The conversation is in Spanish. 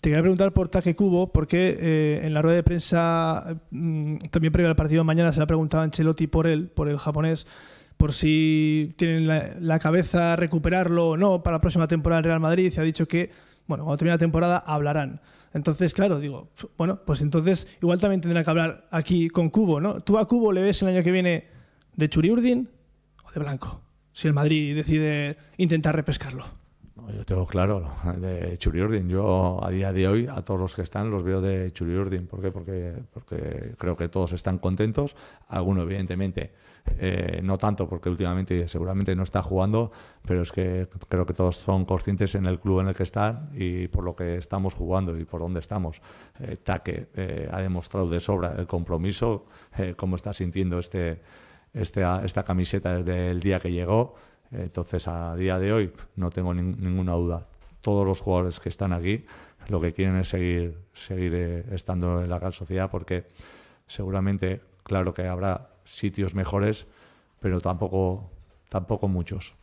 Te quería preguntar por Taque Cubo, porque eh, en la rueda de prensa, mm, también previo al partido de mañana, se le ha preguntado a Ancelotti por él, por el japonés, por si tienen la, cabeza recuperarlo o no para la próxima temporada del Real Madrid. Y ha dicho que, bueno, cuando termine la temporada hablarán. Entonces, claro, digo, bueno, pues entonces igual también tendrán que hablar aquí con Cubo, ¿no? ¿Tú a Cubo le ves el año que viene de Churiurdin o de Blanco? Si el Madrid decide intentar repescarlo. Yo tengo claro, de Churiurdin. Yo a día de hoy, a todos los que están, los veo de Churiurdin. ¿Por qué? Porque, porque creo que todos están contentos. Algunos, evidentemente, eh, no tanto, porque últimamente seguramente no está jugando, pero es que creo que todos son conscientes en el club en el que están y por lo que estamos jugando y por dónde estamos. Eh, Taque eh, ha demostrado de sobra el compromiso, cómo está sintiendo este, este, esta camiseta desde el día que llegó. Entonces, a día de hoy, no tengo ninguna duda. Todos los jugadores que están aquí lo que quieren es seguir, seguir eh, estando en la gran Sociedad porque seguramente, claro que habrá sitios mejores, pero tampoco, tampoco muchos.